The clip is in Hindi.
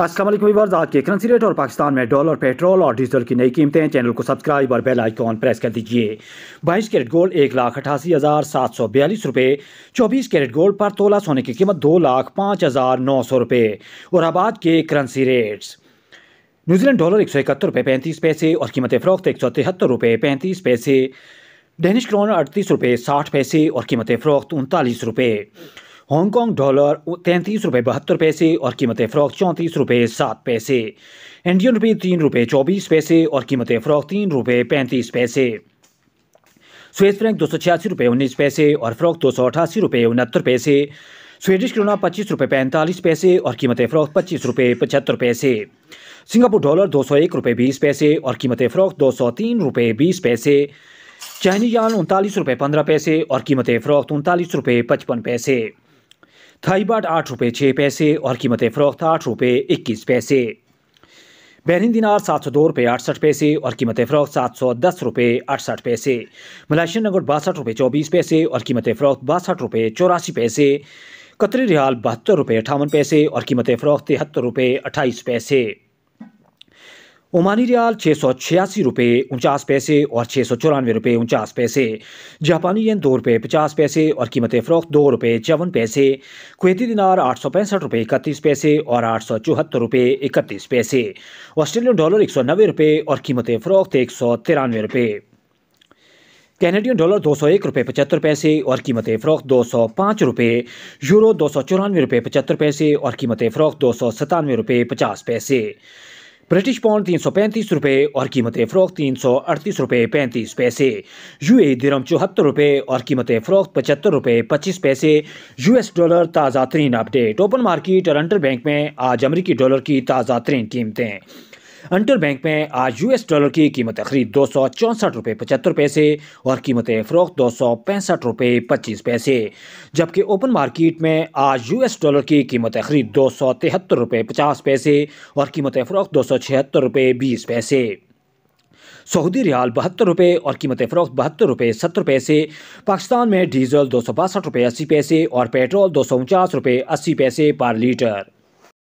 असलम आज के करंसी रेट और पाकिस्तान में डॉलर पेट्रोल और डीजल की नई कीमतें चैनल को सब्सक्राइब और बेल आइकॉन प्रेस कर दीजिए बाईस कैरेट गोल्ड एक लाख अठासी हज़ार सात सौ बयालीस रुपये चौबीस कैरेट गोल्ड पर तोला सोने की कीमत दो लाख पाँच हज़ार नौ सौ रुपये और आबाद के करंसी रेट्स न्यूजीलैंड डॉलर एक सौ इकहत्तर रुपये पैंतीस पैसे और कीमत फ़रोख्त एक सौ तिहत्तर रुपये पैंतीस पैसे डेनिश क्रोन अड़तीस रुपये साठ पैसे और कीमत फ़रोख्त उनतालीस रुपये हांगकांग डॉलर तैंतीस रुपये बहत्तर पैसे और कीमत फ़्रॉक चौंतीस रुपये सात पैसे इंडियन रुपये तीन रुपये चौबीस पैसे और कीमत फ़्रॉक तीन रुपये पैंतीस पैसे स्वेस फ्रैंक दो सौ छियासी रुपये उन्नीस पैसे और फ्रॉक दो सौ अठासी रुपये उनहत्तर पैसे स्वीडिश क्रोना पच्चीस रुपये पैंतालीस पैसे और कीमत फ्रॉक पच्चीस रुपये पचहत्तर पैसे सिंगापुर डॉलर दो सौ एक रुपये बीस पैसे और कीमत फ़्रॉक दो सौ तीन रुपये बीस पैसे चाइनीज यान उनतालीस रुपये पंद्रह पैसे और कीमत फ़्रॉक उनतालीस रुपये पचपन पैसे थाई बाट आठ रुपये छः पैसे और कीमत फ़रोख्त आठ रुपये इक्कीस पैसे बहरीन दिनार सात सौ दो रुपये अड़सठ पैसे और कीमत फ़रोख्त सात सौ दस रुपये अड़सठ पैसे मलाशियन नगर बासठ रुपये चौबीस पैसे और कीमत फ़रोख्त बासठ रुपये चौरासी पैसे कतरी रियाल बहत्तर रुपये अठावन पैसे और कीमत फ़रोख्त तिहत्तर रुपये अट्ठाईस पैसे ओमानी रियाल छः सौ छियासी रुपये उनचास पैसे और छः सौ चौरानवे रुपये उनचास पैसे जापानी येन दो रुपये पचास पैसे और कीमत फरोख दो रुपये चौवन पैसे कुवैती दिनार आठ सौ पैंसठ रुपये इकतीस पैसे और आठ सौ चौहत्तर रुपये इकतीस पैसे ऑस्ट्रेलियन डॉलर एक सौ नब्बे रुपये और कीमत फ़रोख्त एक सौ तिरानवे रुपये कैनेडियन डॉलर दो सौ एक रुपये पचहत्तर पैसे और कीमत फ़रोख्त दो सौ पाँच रुपये यूरो दो सौ चौरानवे रुपये पचहत्तर पैसे और कीमत फ़रोख्त दो सौ सतानवे रुपये पचास पैसे ब्रिटिश पौंड तीन सौ पैंतीस रुपये और कीमत फ़रोख्त तीन सौ अड़तीस रुपये पैंतीस पैसे यू ए दिरम चौहत्तर रुपये और कीमत फ़रोख पचहत्तर रुपये पच्चीस पैसे यू एस डॉलर ताज़ा तरीन अपडेट ओपन मार्केट और अंटर बैंक में आज अमरीकी डॉलर की ताज़ा तरीन कीमतें अंटर बैंक में आज यूएस डॉलर की कीमत खरीद दो सौ चौंसठ रुपये पचहत्तर पैसे और कीमत फरोख्त दो सौ पैंसठ रुपये पच्चीस पैसे जबकि ओपन मार्केट में आज यूएस डॉलर की कीमत खरीद दो सौ तिहत्तर रुपये पचास पैसे और कीमत फरोख्त दो सौ छिहत्तर रुपये बीस पैसे सऊदी रियाल बहत्तर रुपये और कीमत फ़रोख्त बहत्तर रुपये सत्तर पैसे पाकिस्तान में डीजल दो सौ बासठ रुपये अस्सी पैसे और पेट्रोल दो सौ उनचास रुपये अस्सी पैसे पर लीटर